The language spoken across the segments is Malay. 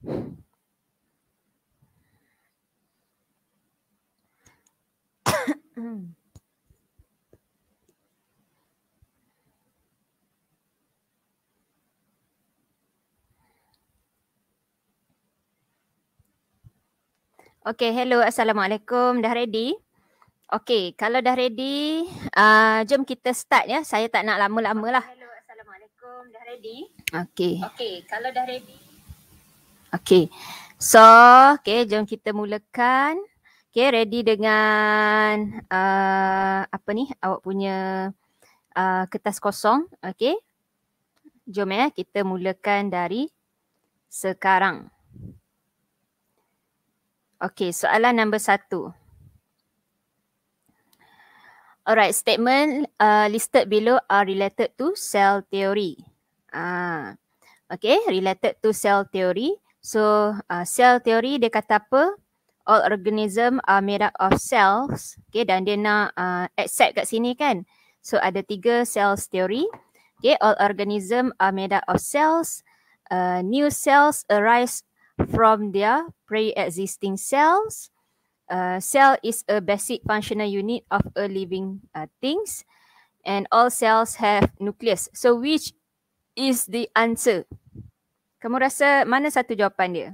Okay, hello. Assalamualaikum. Dah ready? Okay, kalau dah ready, uh, jom kita start ya. Saya tak nak lama-lama lah. hello. Assalamualaikum. Dah ready? Okay. Okay, kalau dah ready... Okay. So, okay, jom kita mulakan. Okay, ready dengan uh, apa ni? Awak punya uh, kertas kosong. Okay. Jom ya, kita mulakan dari sekarang. Okay, soalan number satu. Alright, statement uh, listed below are related to cell theory. Ah, uh, okay, related to cell theory. So uh, cell theory dia kata apa? All organism are made up of cells. Okay dan dia nak uh, accept kat sini kan. So ada tiga cells theory. Okay all organism are made up of cells. Uh, new cells arise from their pre-existing cells. Uh, cell is a basic functional unit of a living uh, things and all cells have nucleus. So which is the answer? Kamu rasa mana satu jawapan dia?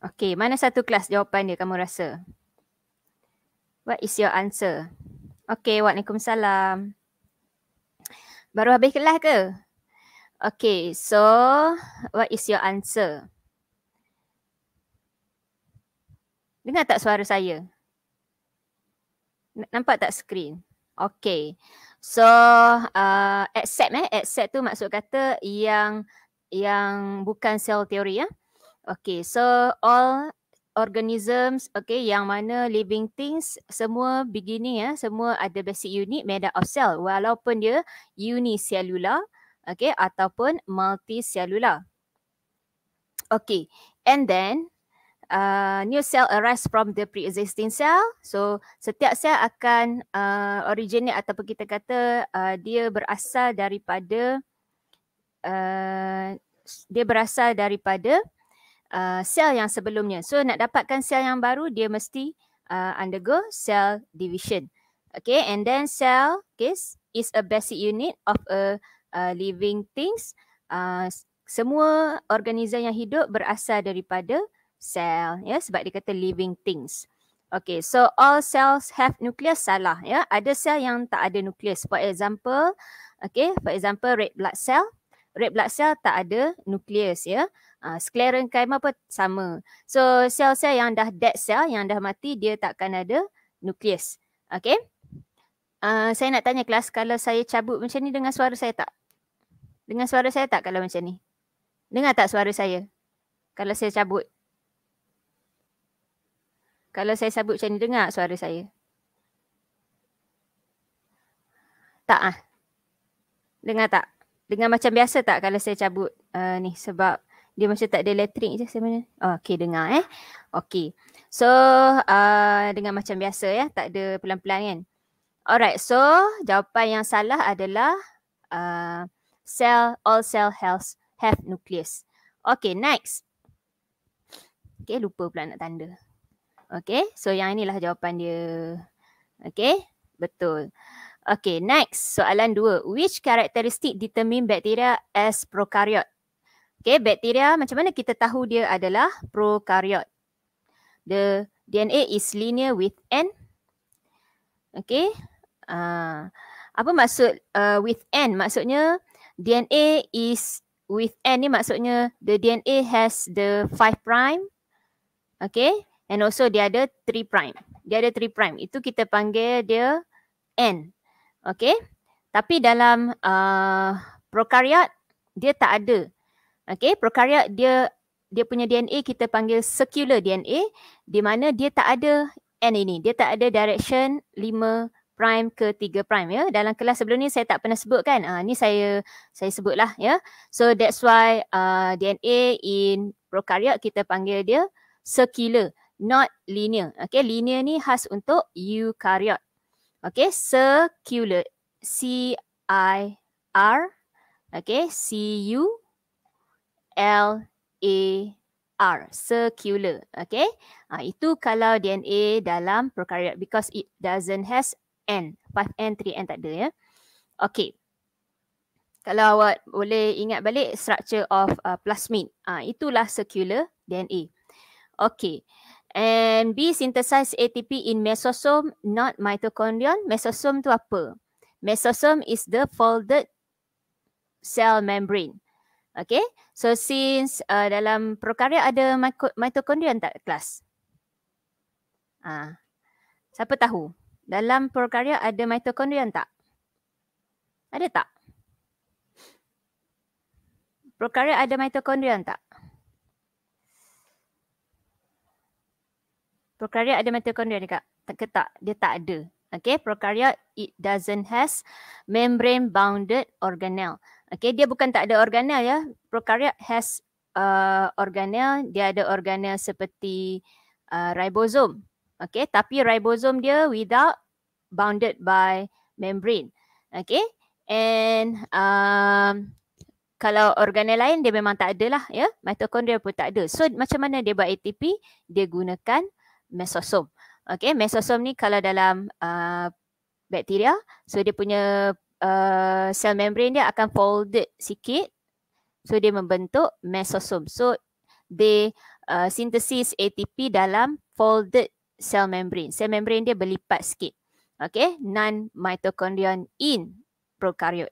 Okay, mana satu kelas jawapan dia kamu rasa? What is your answer? Okay, waalaikumsalam. Baru habis kelas ke? Okay, so what is your answer? Dengar tak suara saya? nampak tak skrin? Okay. So uh, accept eh, accept tu maksud kata yang yang bukan sel teori ya. Eh? Okay, so all organisms, okay, yang mana living things semua beginning ya, eh, semua ada basic unit made up of cell walaupun dia unicellular, okay, ataupun multicellular. Okay, and then uh, new cell arise from the pre-existing cell. So setiap cell akan uh, originate ataupun kita kata uh, dia berasal daripada uh, dia berasal daripada uh, sel yang sebelumnya. So nak dapatkan sel yang baru dia mesti uh, undergo cell division. Okay and then cell is, is a basic unit of a, a living things. Uh, semua organisa yang hidup berasal daripada cell ya sebab dia kata living things. Okay, so all cells have nucleus salah ya. Ada sel yang tak ada nucleus. For example, okay, for example red blood cell. Red blood cell tak ada nucleus ya. Uh, ah, sclerenchyma pun sama. So sel-sel yang dah dead cell, yang dah mati dia takkan ada nucleus. Okay. Uh, saya nak tanya kelas kalau saya cabut macam ni dengan suara saya tak? Dengan suara saya tak kalau macam ni? Dengar tak suara saya? Kalau saya cabut. Kalau saya sebut macam ni, dengar suara saya. Tak ah. Dengar tak? Dengar macam biasa tak kalau saya cabut uh, ni sebab dia macam tak ada elektrik je sebenarnya. Oh, okay, dengar eh. Okay. So, uh, dengar macam biasa ya. Tak ada pelan-pelan kan. Alright, so jawapan yang salah adalah uh, ah, cell, all cell health have nucleus. Okay, next. Okay, lupa pula nak tanda. Okay, so yang inilah jawapan dia. Okay, betul. Okay, next soalan dua. Which characteristic determine bacteria as prokaryote? Okay, bacteria macam mana kita tahu dia adalah prokaryote? The DNA is linear with N. Okay. Uh, ah, apa maksud uh, with N? Maksudnya DNA is with N ni maksudnya the DNA has the 5 prime. Okay, And also dia ada 3 prime. Dia ada 3 prime. Itu kita panggil dia N. Okay. Tapi dalam uh, prokaryot dia tak ada. Okay. Prokaryot dia dia punya DNA kita panggil circular DNA di mana dia tak ada N ini. Dia tak ada direction 5 prime ke 3 prime ya. Dalam kelas sebelum ni saya tak pernah sebut kan. Ha, ni saya saya sebut lah ya. So that's why uh, DNA in prokaryot kita panggil dia circular not linear. Okay, linear ni khas untuk eukaryot. Okay, circular. C-I-R. Okay, C-U-L-A-R. Circular. Okay, ha, itu kalau DNA dalam prokaryot because it doesn't has N. 5N, 3N tak ada ya. Okay. Kalau awak boleh ingat balik structure of uh, plasmid. Ha, itulah circular DNA. Okay. And B, synthesize ATP in mesosome, not mitochondrion. Mesosome tu apa? Mesosome is the folded cell membrane. Okay, so since uh, dalam prokarya ada mitochondrion tak kelas? Ah, siapa tahu? Dalam prokarya ada mitochondrion tak? Ada tak? Prokarya ada mitochondrion tak? prokaryot ada mitokondria dekat ke tak dia tak ada okay? prokaryot it doesn't has membrane bounded organelle okay? dia bukan tak ada organelle ya prokaryot has uh, organelle dia ada organelle seperti uh, ribosome okey tapi ribosome dia without bounded by membrane okay? and um kalau organel lain dia memang tak ada lah ya. Mitokondria pun tak ada. So macam mana dia buat ATP? Dia gunakan mesosom. okay. mesosom ni kalau dalam uh, bakteria, so dia punya uh, cell membrane dia akan folded sikit. So dia membentuk mesosom. So they uh, synthesis ATP dalam folded sel membrane. Sel membrane dia berlipat sikit. okay. non mitochondrion in prokaryot.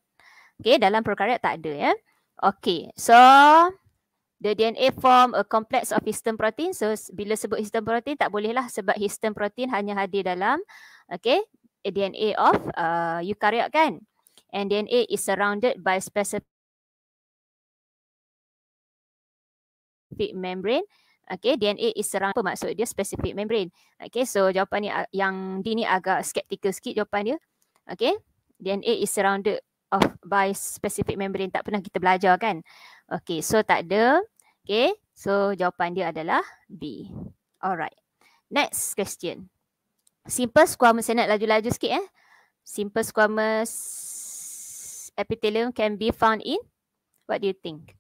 Okay, dalam prokaryot tak ada ya. Okay, so The DNA form a complex of histone protein. So bila sebut histone protein tak bolehlah sebab histone protein hanya hadir dalam okay, DNA of uh, eukaryote kan. And DNA is surrounded by specific membrane. Okay, DNA is surrounded apa maksud dia specific membrane. Okay, so jawapan ni yang D ni agak skeptical sikit jawapan dia. Okay, DNA is surrounded of by specific membrane. Tak pernah kita belajar kan. Okay, so tak ada. Okay, so jawapan dia adalah B. Alright. Next question. Simple squamous, saya nak laju-laju sikit eh. Simple squamous epithelium can be found in? What do you think?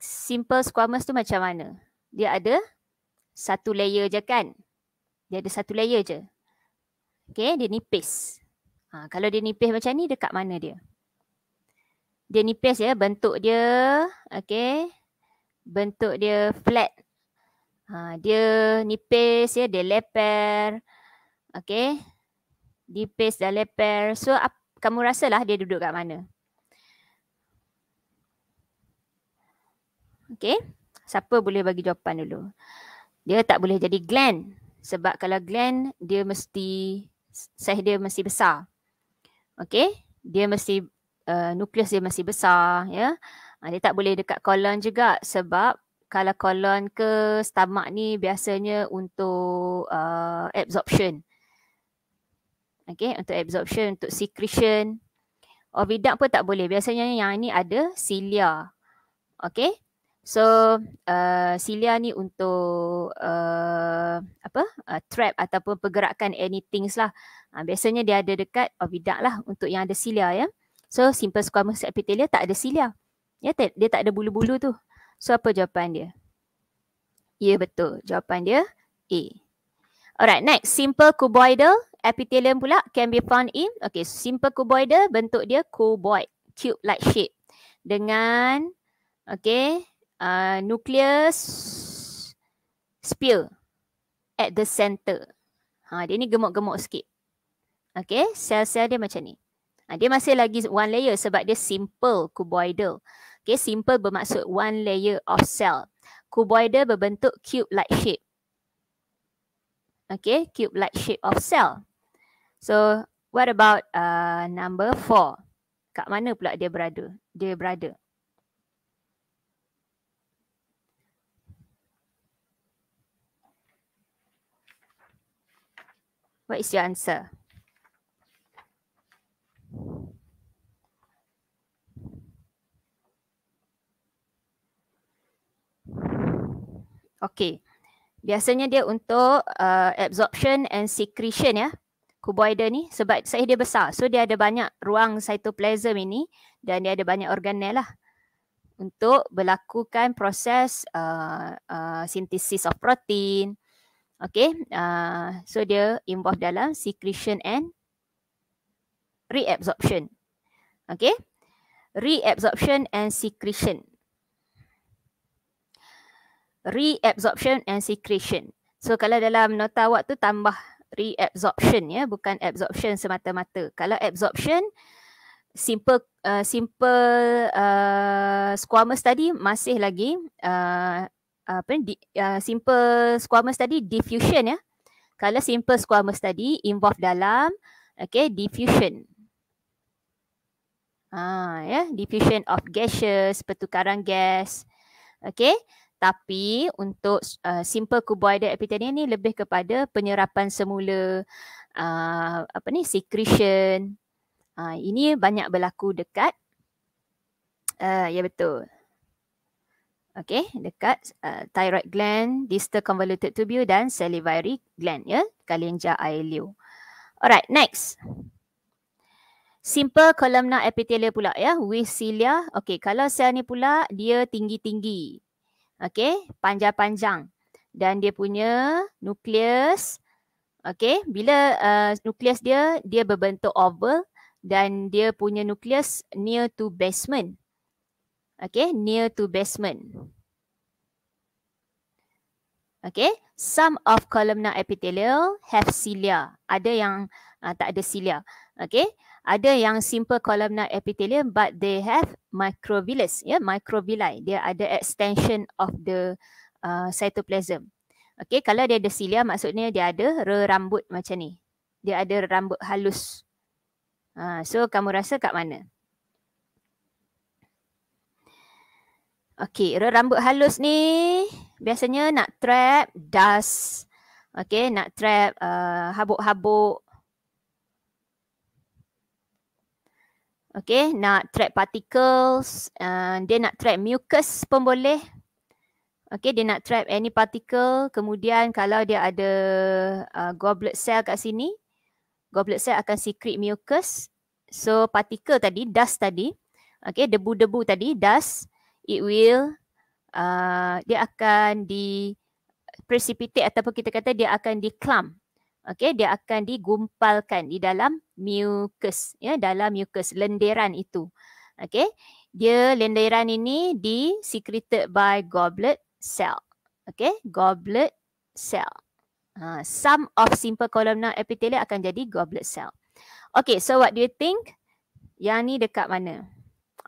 Simple squamous tu macam mana? Dia ada satu layer je kan? Dia ada satu layer je. Okay, dia nipis. Ha, kalau dia nipis macam ni, dekat mana dia? dia nipis ya bentuk dia okay, bentuk dia flat ha dia nipis ya dia leper okay, nipis dan leper so ap, kamu rasalah dia duduk kat mana Okay, siapa boleh bagi jawapan dulu dia tak boleh jadi gland sebab kalau gland dia mesti size dia mesti besar okay, dia mesti uh, nukleus dia masih besar ya. Uh, dia tak boleh dekat kolon juga sebab kalau kolon ke stomach ni biasanya untuk uh, absorption. Okay, untuk absorption, untuk secretion. Oviduct oh, pun tak boleh. Biasanya yang ini ada cilia. Okay, so uh, cilia ni untuk uh, apa? Uh, trap ataupun pergerakan anything lah. Uh, biasanya dia ada dekat oviduct oh, lah untuk yang ada cilia ya. Yeah? So simple squamous epithelia tak ada silia, Ya, yeah, dia tak ada bulu-bulu tu. So apa jawapan dia? Ya yeah, betul. Jawapan dia A. Alright, next simple cuboidal epithelium pula can be found in okay, simple cuboidal bentuk dia cuboid, cube like shape dengan okay, uh, nucleus spear at the center. Ha, dia ni gemuk-gemuk sikit. Okay, sel-sel dia macam ni. Ha, dia masih lagi one layer sebab dia simple cuboidal. Okay, simple bermaksud one layer of cell. Cuboidal berbentuk cube-like shape. Okay, cube-like shape of cell. So, what about uh, number four? Kat mana pula dia berada? Dia berada. What is your answer? Okay. Biasanya dia untuk uh, absorption and secretion ya. Kuboida ni sebab saiz dia besar. So dia ada banyak ruang cytoplasm ini dan dia ada banyak organel lah. Untuk berlakukan proses uh, uh, sintesis of protein. Okay. Uh, so dia involve dalam secretion and reabsorption. Okay. Reabsorption and secretion reabsorption and secretion. So kalau dalam nota awak tu tambah reabsorption ya bukan absorption semata-mata. Kalau absorption simple uh, simple uh, squamous tadi masih lagi uh, apa ni di, uh, simple squamous tadi diffusion ya. Kalau simple squamous tadi involve dalam okay diffusion. Ah ya, diffusion of gaseous, pertukaran gas. Okay, tapi untuk uh, simple cuboidal epithelium ni lebih kepada penyerapan semula uh, apa ni secretion uh, ini banyak berlaku dekat uh, ya betul okey dekat uh, thyroid gland distal convoluted tubule dan salivary gland ya kalenja liu. alright next Simple columnar epithelia pula ya, with cilia. Okey, kalau sel ni pula dia tinggi-tinggi okey panjang-panjang dan dia punya nukleus okey bila uh, nukleus dia dia berbentuk oval dan dia punya nukleus near to basement okey near to basement okey some of columnar epithelial have cilia ada yang uh, tak ada cilia okey ada yang simple columnar epithelium but they have microvillus ya yeah, microvilli dia ada extension of the uh, cytoplasm okey kalau dia ada silia, maksudnya dia ada rambut macam ni dia ada rambut halus uh, so kamu rasa kat mana okey rambut halus ni biasanya nak trap dust okey nak trap uh, habuk-habuk Okay, nak track particles, uh, dia nak track mucus pun boleh. Okay, dia nak track any particle. Kemudian kalau dia ada uh, goblet cell kat sini, goblet cell akan secret mucus. So, particle tadi, dust tadi, okay, debu-debu tadi, dust, it will, uh, dia akan di precipitate ataupun kita kata dia akan di clump okey dia akan digumpalkan di dalam mucus ya dalam mucus lendiran itu okey dia lendiran ini di secreted by goblet cell okey goblet cell uh, ha, some of simple columnar epithelium akan jadi goblet cell okey so what do you think yang ni dekat mana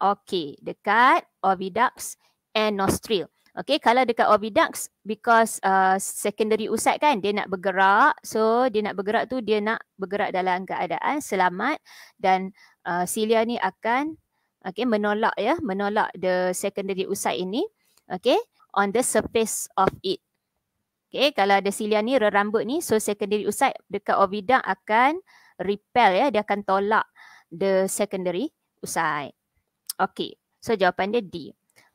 okey dekat oviducts and nostril Okay, kalau dekat oviducts because uh, secondary usat kan dia nak bergerak. So, dia nak bergerak tu dia nak bergerak dalam keadaan selamat dan uh, cilia ni akan okay, menolak ya, menolak the secondary usat ini. Okay, on the surface of it. Okay, kalau ada cilia ni, rambut ni, so secondary usat dekat oviduct akan repel ya, dia akan tolak the secondary usat. Okay, so jawapan dia D.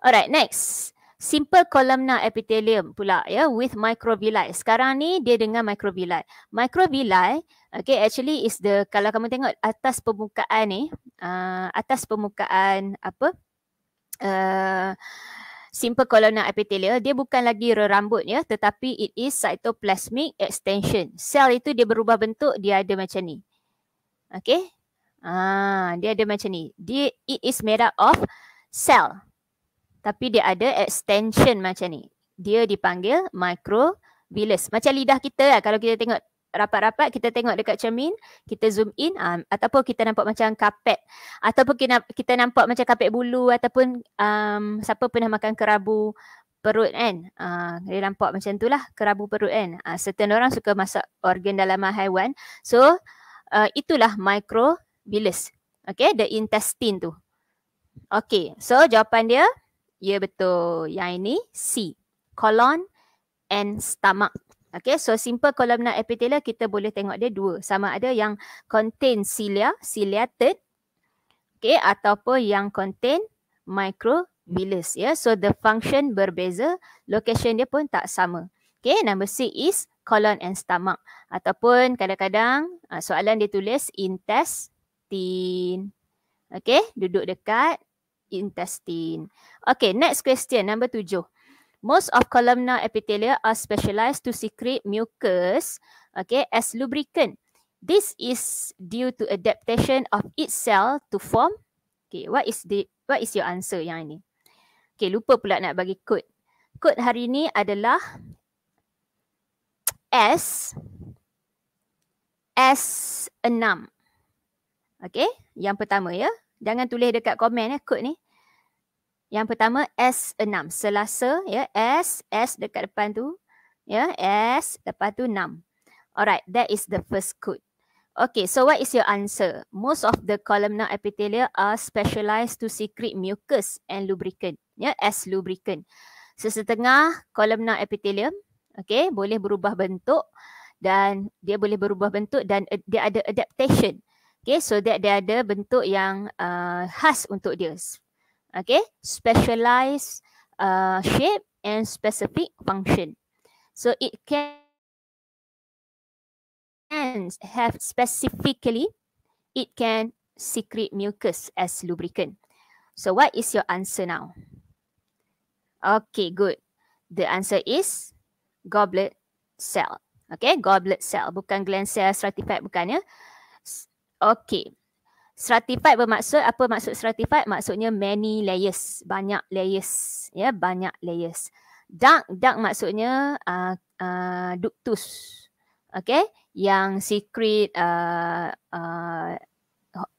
Alright, next simple columnar epithelium pula ya yeah, with microvilli. Sekarang ni dia dengan microvilli. Microvilli okay actually is the kalau kamu tengok atas permukaan ni uh, atas permukaan apa uh, simple columnar epithelium dia bukan lagi rerambut ya tetapi it is cytoplasmic extension. Sel itu dia berubah bentuk dia ada macam ni. Okay. Ah, dia ada macam ni. Dia, it is made up of cell tapi dia ada extension macam ni. Dia dipanggil microvillus. Macam lidah kita lah kalau kita tengok rapat-rapat kita tengok dekat cermin, kita zoom in uh, ataupun kita nampak macam kapet ataupun kita, kita nampak macam kapet bulu ataupun um, siapa pernah makan kerabu perut kan. Uh, dia nampak macam tu lah kerabu perut kan. Uh, certain orang suka masak organ dalam haiwan. So uh, itulah microvillus. Okay, the intestine tu. Okay, so jawapan dia Ya yeah, betul. Yang ini C. Colon and stomach. Okay so simple columnar epithelial kita boleh tengok dia dua. Sama ada yang contain cilia, ciliated. Okay ataupun yang contain microvillus. yeah? so the function berbeza. Location dia pun tak sama. Okay number C is colon and stomach. Ataupun kadang-kadang ah, soalan dia tulis intestine. Okay duduk dekat intestine. Okay, next question, number tujuh. Most of columnar epithelia are specialized to secrete mucus okay, as lubricant. This is due to adaptation of each cell to form. Okay, what is the what is your answer yang ini? Okay, lupa pula nak bagi kod. Kod hari ini adalah S S6. Okay, yang pertama ya. Jangan tulis dekat komen eh kod ni. Yang pertama S6 Selasa ya S S dekat depan tu ya S lepas tu 6. Alright, that is the first code. Okay, so what is your answer? Most of the columnar epithelia are specialized to secrete mucus and lubricant. Ya, yeah, as lubricant. Setengah columnar epithelium, okay, boleh berubah bentuk dan dia boleh berubah bentuk dan eh, dia ada adaptation. Okay, so that dia ada bentuk yang uh, khas untuk dia. Okay, specialized uh, shape and specific function. So it can have specifically, it can secrete mucus as lubricant. So what is your answer now? Okay, good. The answer is goblet cell. Okay, goblet cell. Bukan gland cell stratified, bukannya. Yeah? Okay. Stratified bermaksud, apa maksud stratified? Maksudnya many layers, banyak layers. Ya, yeah, banyak layers. Dark, dark maksudnya uh, uh, ductus. Okay, yang secret uh, uh,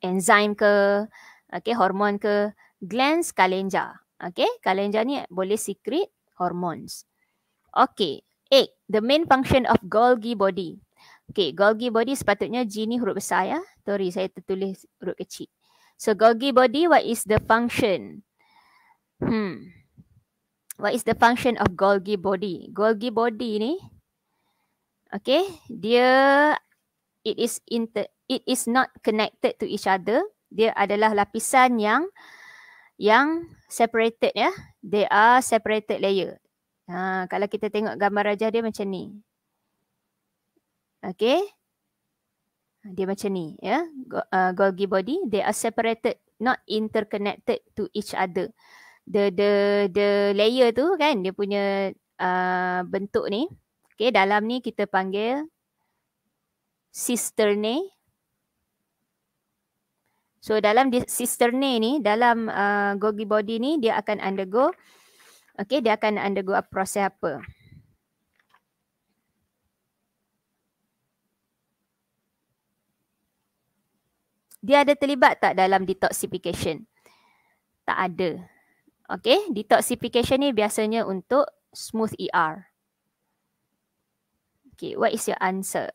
enzyme ke, okay, hormon ke, glands, kalenja. Okay, kalenja ni boleh secret hormones. Okay, egg, the main function of Golgi body. Okay, Golgi body sepatutnya G ni huruf besar ya. Sorry, saya tertulis huruf kecil. So Golgi body, what is the function? Hmm. What is the function of Golgi body? Golgi body ni, okay, dia, it is inter, it is not connected to each other. Dia adalah lapisan yang, yang separated ya. They are separated layer. Ha, kalau kita tengok gambar rajah dia macam ni. Okay. Ha, dia macam ni. ya, yeah? uh, Golgi body. They are separated. Not interconnected to each other. The the the layer tu kan. Dia punya uh, bentuk ni. Okay. Dalam ni kita panggil cisternae. So dalam cisternae ni. Dalam uh, Golgi body ni. Dia akan undergo. Okay. Dia akan undergo proses apa. dia ada terlibat tak dalam detoxification? Tak ada. Okay, detoxification ni biasanya untuk smooth ER. Okay, what is your answer?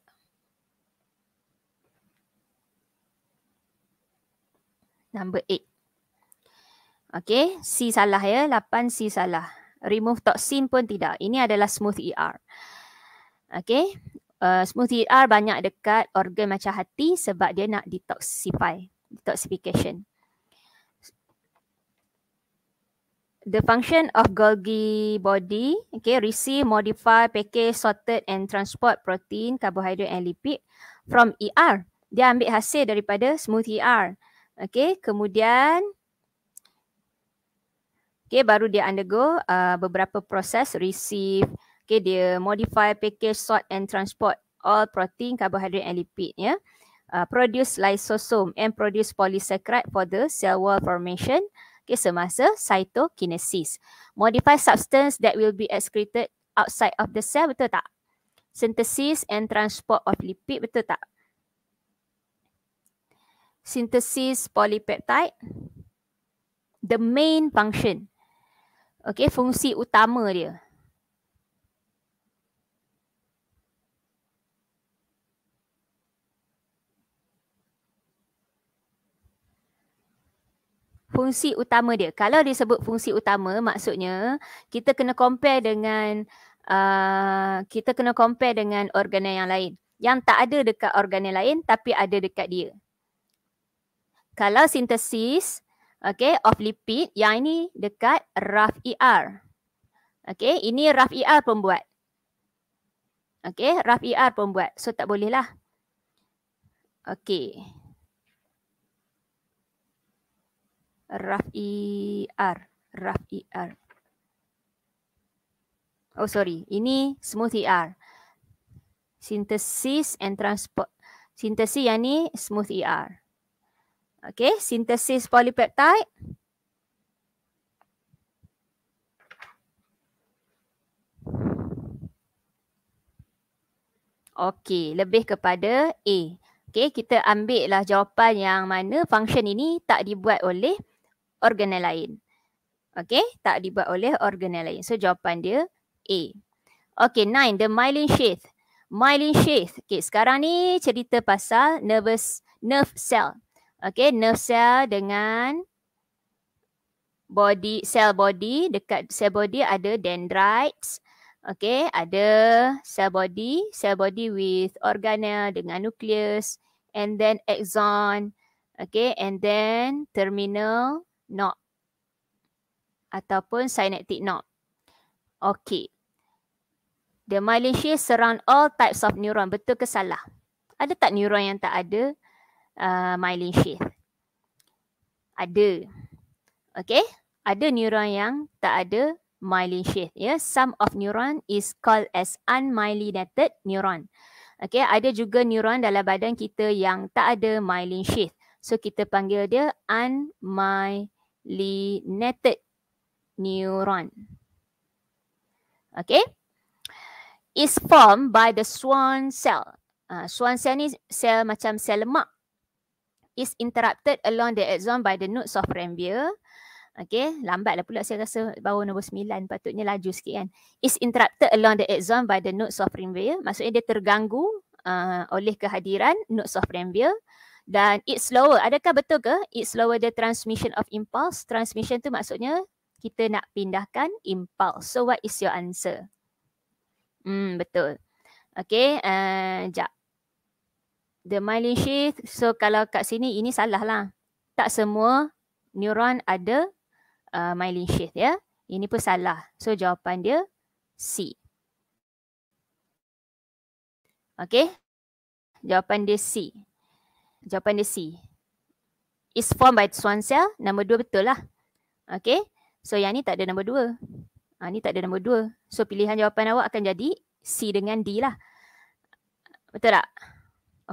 Number eight. Okay, C salah ya. lapan C salah. Remove toxin pun tidak. Ini adalah smooth ER. Okay, Eh, smooth TR banyak dekat organ macam hati sebab dia nak detoxify, detoxification. The function of Golgi body, okay, receive, modify, package, sorted and transport protein, carbohydrate and lipid from ER. Dia ambil hasil daripada smooth ER. Okay, kemudian okay, baru dia undergo uh, beberapa proses receive, Okay, dia modify package sort and transport all protein, carbohydrate and lipid Yeah. Uh, produce lysosome and produce polysaccharide for the cell wall formation okay, semasa cytokinesis. Modify substance that will be excreted outside of the cell, betul tak? Synthesis and transport of lipid, betul tak? Synthesis polypeptide. The main function. Okay, fungsi utama dia. fungsi utama dia. Kalau dia sebut fungsi utama maksudnya kita kena compare dengan uh, kita kena compare dengan organa yang lain. Yang tak ada dekat organa lain tapi ada dekat dia. Kalau sintesis okay, of lipid yang ini dekat RAF ER. Okay, ini RAF ER pembuat. Okay, RAF ER pembuat. So tak bolehlah. Okay. Raf I R. Raf I R. Oh sorry, ini smooth I R. Sintesis and transport. Sintesis yang ni smooth I R. Okay, sintesis polypeptide. Okey, lebih kepada A. Okey, kita ambil lah jawapan yang mana function ini tak dibuat oleh Organel lain. Okay, tak dibuat oleh organel lain. So jawapan dia A. Okay, nine, the myelin sheath. Myelin sheath. Okay, sekarang ni cerita pasal nervous nerve cell. Okay, nerve cell dengan body cell body dekat cell body ada dendrites. Okay, ada cell body, cell body with organel dengan nucleus and then axon. Okay, and then terminal knob ataupun synaptic knob. Okay, The malicious surround all types of neuron. Betul ke salah? Ada tak neuron yang tak ada uh, myelin Ada. Okay. Ada neuron yang tak ada myelin Yeah. Some of neuron is called as unmyelinated neuron. Okay. Ada juga neuron dalam badan kita yang tak ada myelin So kita panggil dia unmyelinated lineated neuron. Okay. Is formed by the Schwann cell. Uh, ah, Schwann cell ni sel macam sel lemak. Is interrupted along the axon by the nodes of Ranvier. Okay, lambatlah pula saya rasa baru nombor 9 patutnya laju sikit kan. Is interrupted along the axon by the nodes of Ranvier. Maksudnya dia terganggu uh, oleh kehadiran nodes of Ranvier dan it slower. Adakah betul ke it slower the transmission of impulse? Transmission tu maksudnya kita nak pindahkan impulse. So what is your answer? Hmm betul. Okay, uh, jap. The myelin sheath, so kalau kat sini ini salah lah. Tak semua neuron ada uh, eh, myelin sheath ya. Ini pun salah. So jawapan dia C. Okay, jawapan dia C. Jawapan dia C. Is formed by swan cell. Nombor dua betul lah. Okay. So yang ni tak ada nombor dua. Ha, ni tak ada nombor dua. So pilihan jawapan awak akan jadi C dengan D lah. Betul tak?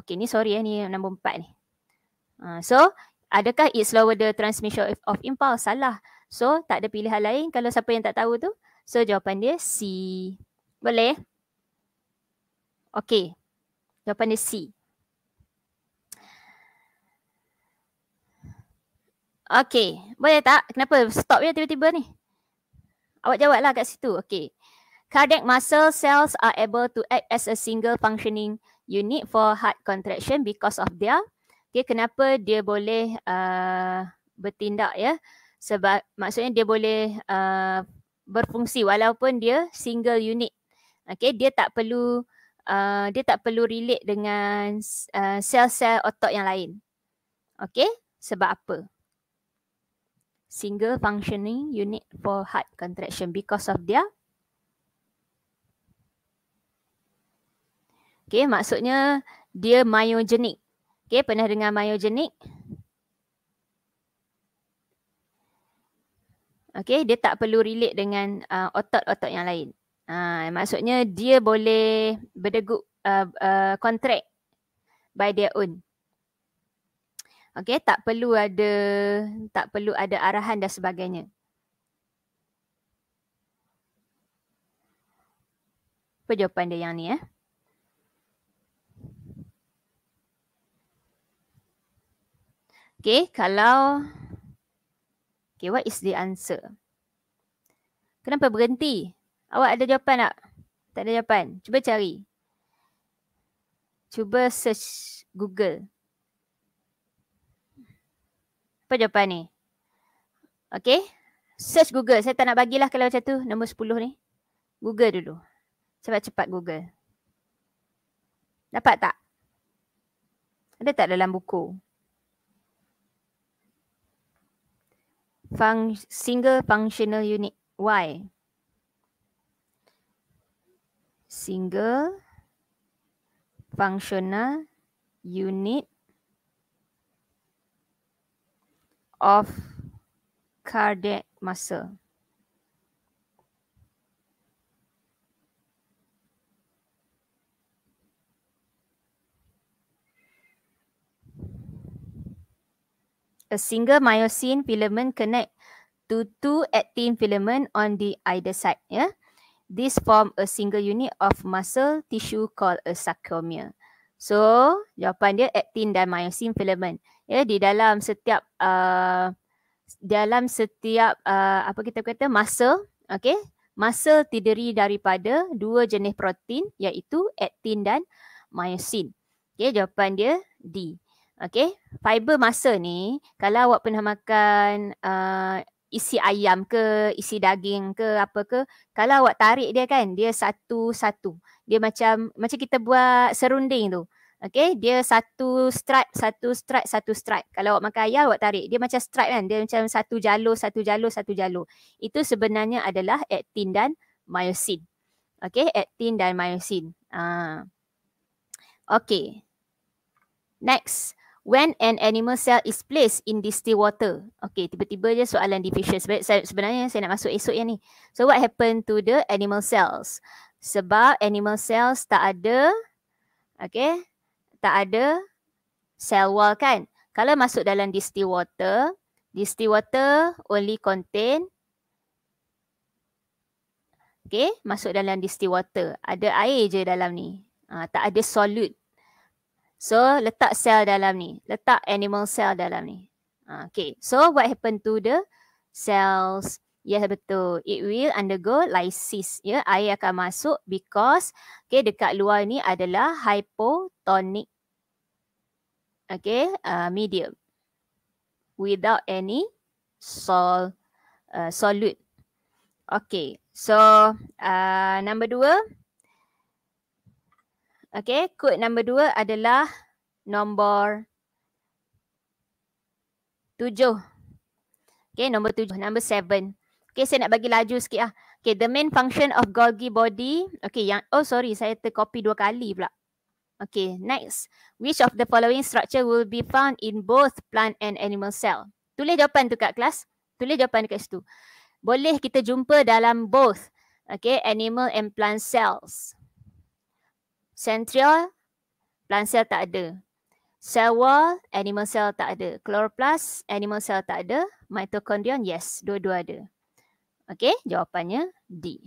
Okay ni sorry eh. Ni nombor empat ni. Ha, so adakah it slower the transmission of impulse? Salah. So tak ada pilihan lain kalau siapa yang tak tahu tu. So jawapan dia C. Boleh? Okay. Jawapan dia C. Okay. Boleh tak? Kenapa? Stop ya tiba-tiba ni. Awak jawablah kat situ. Okay. Cardiac muscle cells are able to act as a single functioning unit for heart contraction because of their. Okay. Kenapa dia boleh uh, bertindak ya? Sebab maksudnya dia boleh uh, berfungsi walaupun dia single unit. Okay. Dia tak perlu Uh, dia tak perlu relate dengan uh, sel-sel otot yang lain. Okay? Sebab apa? single functioning unit for heart contraction because of their Okay, maksudnya dia myogenic. Okay, pernah dengar myogenic? Okay, dia tak perlu relate dengan uh, otot-otot uh, yang lain. Uh, maksudnya dia boleh berdegup, uh, uh, contract by their own. Okey, tak perlu ada tak perlu ada arahan dan sebagainya. Apa jawapan dia yang ni eh? Okay, kalau Okay, what is the answer? Kenapa berhenti? Awak ada jawapan tak? Tak ada jawapan. Cuba cari. Cuba search Google. Apa jawapan ni? Okay. Search Google. Saya tak nak bagilah kalau macam tu. Nombor 10 ni. Google dulu. Cepat-cepat Google. Dapat tak? Ada tak dalam buku? Fung single functional unit. Why? Single functional unit of cardiac muscle. A single myosin filament connect to two actin filament on the either side. Yeah, this form a single unit of muscle tissue called a sarcomere. So jawapan dia actin dan myosin filament ya di dalam setiap uh, dalam setiap uh, apa kita kata masa okey masa terdiri daripada dua jenis protein iaitu actin dan myosin okey jawapan dia D okey fiber masa ni kalau awak pernah makan uh, isi ayam ke isi daging ke apa ke kalau awak tarik dia kan dia satu-satu dia macam macam kita buat serunding tu Okay, dia satu stripe, satu stripe, satu stripe. Kalau awak makan ayam, awak tarik. Dia macam stripe kan? Dia macam satu jalur, satu jalur, satu jalur. Itu sebenarnya adalah actin dan myosin. Okay, actin dan myosin. Ah. Okay. Next. When an animal cell is placed in distilled water. Okay, tiba-tiba je soalan division. Sebenarnya saya nak masuk esok yang ni. So, what happened to the animal cells? Sebab animal cells tak ada. Okay tak ada cell wall kan. Kalau masuk dalam distilled water, distilled water only contain Okay, masuk dalam distilled water. Ada air je dalam ni. Uh, tak ada solute. So, letak cell dalam ni. Letak animal cell dalam ni. Uh, okay, so what happen to the cells? yes betul it will undergo lysis ya yeah? air akan masuk because okay dekat luar ni adalah hypotonic okay uh, medium without any sol uh, solute okay so uh, number dua okay code number dua adalah nombor tujuh Okay, nombor tujuh. Number seven. Okay, saya nak bagi laju sikit lah. Okay, the main function of Golgi body. Okay, yang, oh sorry, saya tercopy dua kali pula. Okay, next. Which of the following structure will be found in both plant and animal cell? Tulis jawapan tu kat kelas. Tulis jawapan dekat situ. Boleh kita jumpa dalam both. Okay, animal and plant cells. Centriol, plant cell tak ada. Cell wall, animal cell tak ada. Chloroplast, animal cell tak ada. Mitochondrion, yes. Dua-dua ada. Okay, jawapannya D.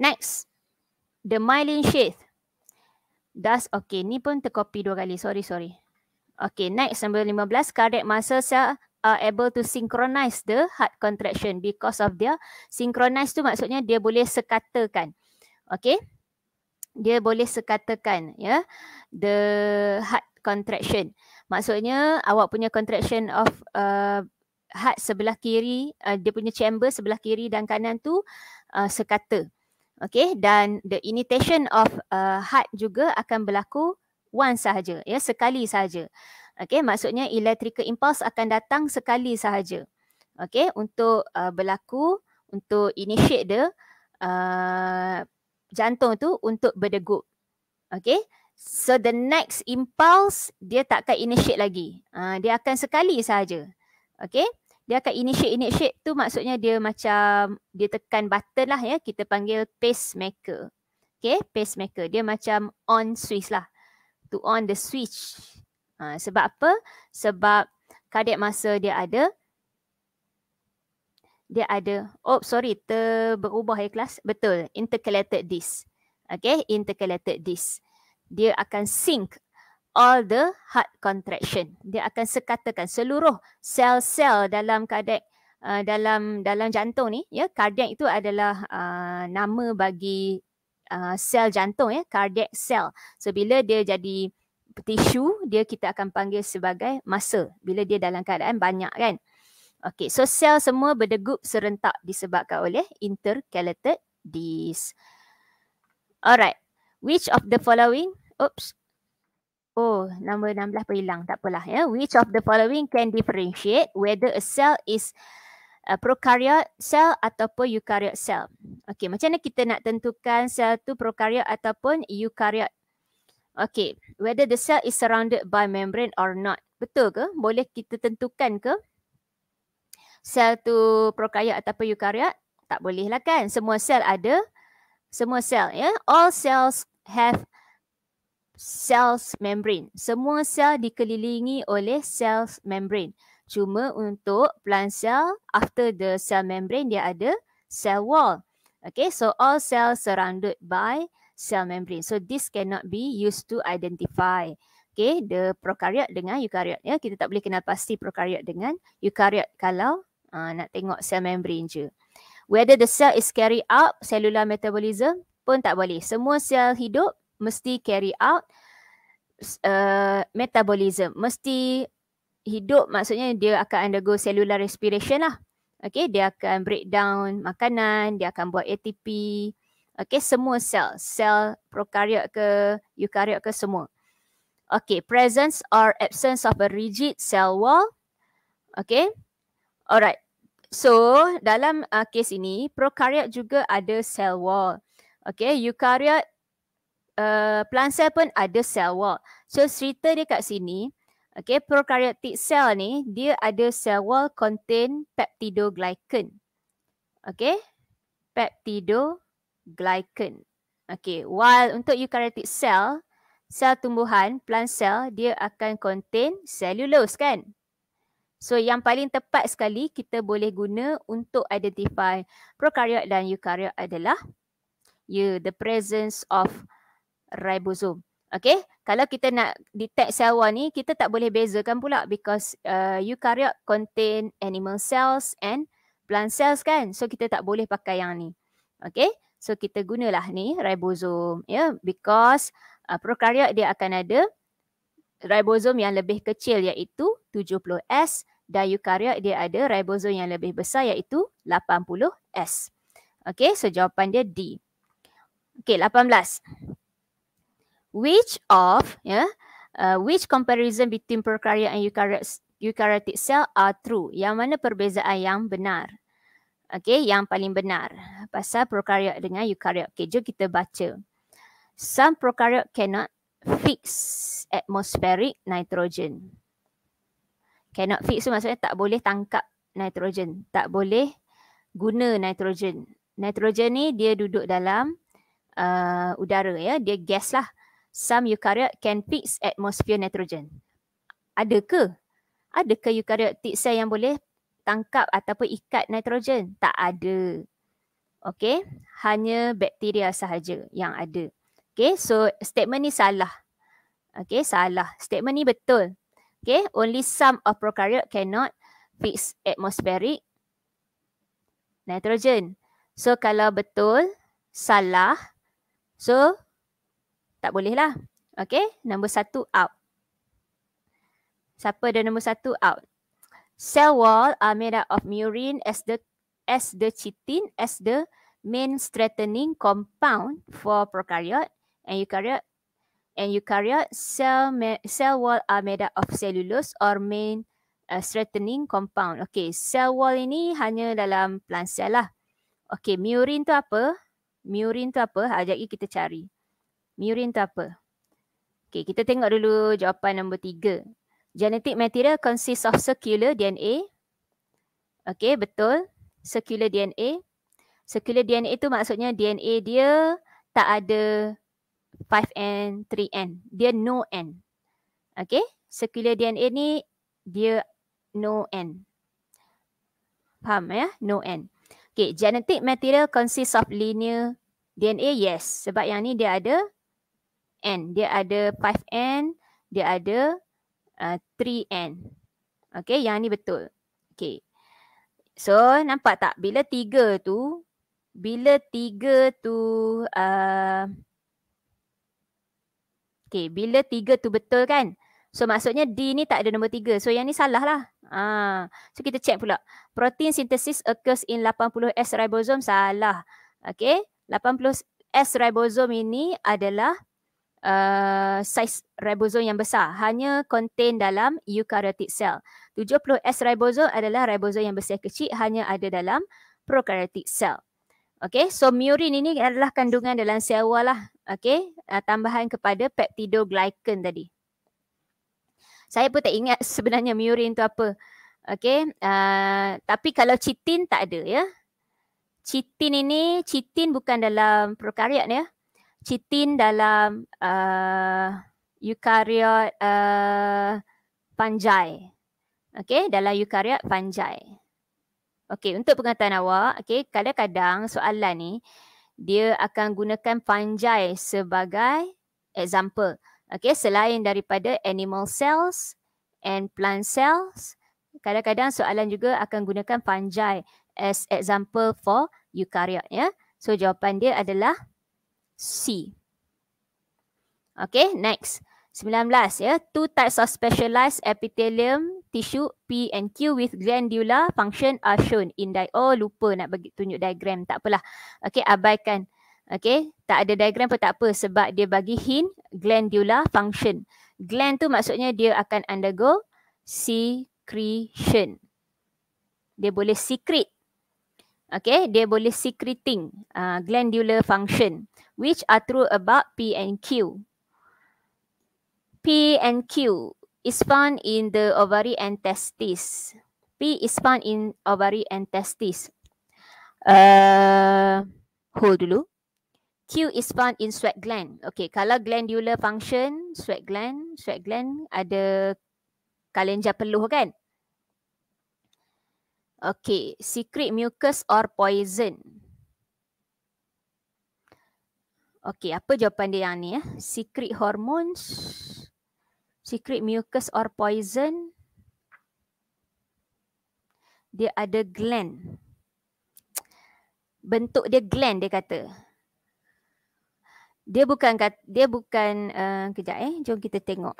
Next. The myelin sheath. Das, okay, ni pun terkopi dua kali. Sorry, sorry. Okay, next number 15. Cardiac muscles are able to synchronize the heart contraction because of their synchronize tu maksudnya dia boleh sekatakan. okay? Dia boleh sekatakan, ya. Yeah? The heart contraction. Maksudnya awak punya contraction of uh, had sebelah kiri uh, dia punya chamber sebelah kiri dan kanan tu uh, sekata. Okay dan the initiation of uh, heart juga akan berlaku once sahaja ya sekali sahaja. Okay maksudnya electrical impulse akan datang sekali sahaja. Okay untuk uh, berlaku untuk initiate the uh, jantung tu untuk berdegup. Okay so the next impulse dia takkan initiate lagi. Uh, dia akan sekali sahaja. Okay. Dia akan initiate, initiate tu maksudnya dia macam dia tekan button lah ya. Kita panggil pacemaker. Okay. Pacemaker. Dia macam on switch lah. To on the switch. Ha, sebab apa? Sebab kadet masa dia ada. Dia ada. Oh sorry. terubah ya kelas. Betul. Intercalated disc, Okay. Intercalated disc Dia akan sync all the heart contraction. Dia akan sekatakan seluruh sel-sel dalam kardiak uh, dalam dalam jantung ni ya kardiak itu adalah uh, nama bagi uh, sel jantung ya cardiac cell. So bila dia jadi tisu dia kita akan panggil sebagai muscle bila dia dalam keadaan banyak kan. Okay, so sel semua berdegup serentak disebabkan oleh intercalated disease. Alright, which of the following? Oops, Oh, nombor 16 pun hilang. Tak apalah. Ya. Which of the following can differentiate whether a cell is a prokaryote cell ataupun eukaryote cell? Okay, macam mana kita nak tentukan sel tu prokaryote ataupun eukaryot? Okay, whether the cell is surrounded by membrane or not. Betul ke? Boleh kita tentukan ke? Sel tu prokaryote ataupun eukaryot Tak boleh lah kan? Semua sel ada. Semua sel, ya. Yeah? All cells have cells membrane. Semua sel dikelilingi oleh cells membrane. Cuma untuk plant cell, after the cell membrane, dia ada cell wall. Okay, so all cells surrounded by cell membrane. So this cannot be used to identify. Okay, the prokaryote dengan eukaryote Ya, kita tak boleh kenal pasti prokaryote dengan eukaryote kalau uh, nak tengok cell membrane je. Whether the cell is carry out cellular metabolism pun tak boleh. Semua sel hidup mesti carry out uh, metabolism. Mesti hidup maksudnya dia akan undergo cellular respiration lah. Okay, dia akan breakdown makanan, dia akan buat ATP. Okay, semua sel. Sel prokaryot ke, eukaryot ke, semua. Okay, presence or absence of a rigid cell wall. Okay, alright. So, dalam uh, kes ini, prokaryot juga ada cell wall. Okay, eukaryot Eh, plant cell pun ada cell wall. So cerita dia kat sini, okay, prokaryotik cell ni dia ada cell wall contain peptidoglycan. Okay, peptidoglycan. Okay, while untuk eukaryotik cell, sel tumbuhan, plant cell, dia akan contain cellulose kan? So yang paling tepat sekali kita boleh guna untuk identify prokaryot dan eukaryot adalah you, the presence of ribosom. Okay, kalau kita nak detect sel wall ni, kita tak boleh bezakan pula because uh, eukaryot contain animal cells and plant cells kan. So, kita tak boleh pakai yang ni. Okay, so kita gunalah ni ribosom. Ya, yeah? because uh, prokaryot dia akan ada ribosom yang lebih kecil iaitu 70S dan eukaryot dia ada ribosom yang lebih besar iaitu 80S. Okay, so jawapan dia D. Okay, 18 which of yeah, uh, which comparison between prokarya and eukaryote, eukaryotic cell are true? Yang mana perbezaan yang benar? Okay, yang paling benar pasal prokaryote dengan eukaryot. Okay, jom kita baca. Some prokaryote cannot fix atmospheric nitrogen. Cannot fix tu maksudnya tak boleh tangkap nitrogen. Tak boleh guna nitrogen. Nitrogen ni dia duduk dalam uh, udara ya. Dia gas lah some eukaryote can fix atmosphere nitrogen. Ada ke? Adakah? Adakah eukaryotik sel yang boleh tangkap ataupun ikat nitrogen? Tak ada. Okay, hanya bakteria sahaja yang ada. Okay, so statement ni salah. Okay, salah. Statement ni betul. Okay, only some of prokaryote cannot fix atmospheric nitrogen. So kalau betul, salah. So tak boleh lah. Okay. Nombor satu out. Siapa ada nombor satu out? Cell wall are made up of murine as the as the chitin as the main strengthening compound for prokaryote and eukaryote and eukaryote cell cell wall are made up of cellulose or main uh, strengthening compound. Okay, cell wall ini hanya dalam plant cell lah. Okay, murine tu apa? Murine tu apa? Ajak kita cari. Murine tu apa? Okay, kita tengok dulu jawapan nombor tiga. Genetic material consists of circular DNA. Okay, betul. Circular DNA. Circular DNA tu maksudnya DNA dia tak ada 5N, 3N. Dia no N. Okay, circular DNA ni dia no N. Faham ya? No N. Okay, genetic material consists of linear DNA, yes. Sebab yang ni dia ada N. Dia ada 5N, dia ada uh, 3N. Okay, yang ni betul. Okay. So, nampak tak? Bila 3 tu, bila 3 tu, uh, okay, bila 3 tu betul kan? So, maksudnya D ni tak ada nombor 3. So, yang ni salah lah. Ah. So, kita check pula. Protein sintesis occurs in 80S ribosome. Salah. Okay. 80S ribosome ini adalah uh, saiz ribosom yang besar hanya contain dalam eukaryotic cell. 70S ribosom adalah ribosom yang besar kecil hanya ada dalam prokaryotic cell. Okay, so murine ini adalah kandungan dalam sewal lah. Okay, uh, tambahan kepada peptidoglycan tadi. Saya pun tak ingat sebenarnya murine tu apa. Okay, uh, tapi kalau chitin tak ada ya. Chitin ini, chitin bukan dalam prokaryot ya chitin dalam uh, eukaryot uh, panjai. Okay, dalam eukariot panjai. Okay, untuk pengetahuan awak, okay, kadang-kadang soalan ni dia akan gunakan panjai sebagai example. Okay, selain daripada animal cells and plant cells, kadang-kadang soalan juga akan gunakan panjai as example for eukaryot. Ya? So jawapan dia adalah C. Okay, next. 19 ya. Two types of specialized epithelium tissue P and Q with glandular function are shown in di Oh, lupa nak bagi tunjuk diagram. Tak apalah. Okay, abaikan. Okay, tak ada diagram pun tak apa sebab dia bagi hin glandular function. Gland tu maksudnya dia akan undergo secretion. Dia boleh secrete okay, dia boleh secreting uh, glandular function which are through about P and Q. P and Q is found in the ovary and testis. P is found in ovary and testis. Uh, hold dulu. Q is found in sweat gland. Okay, kalau glandular function, sweat gland, sweat gland ada kalenja peluh kan? Okay, secret mucus or poison? Okay, apa jawapan dia yang ni? Eh? Secret hormones, secret mucus or poison? Dia ada gland. Bentuk dia gland dia kata. Dia bukan dia bukan uh, kejap eh jom kita tengok.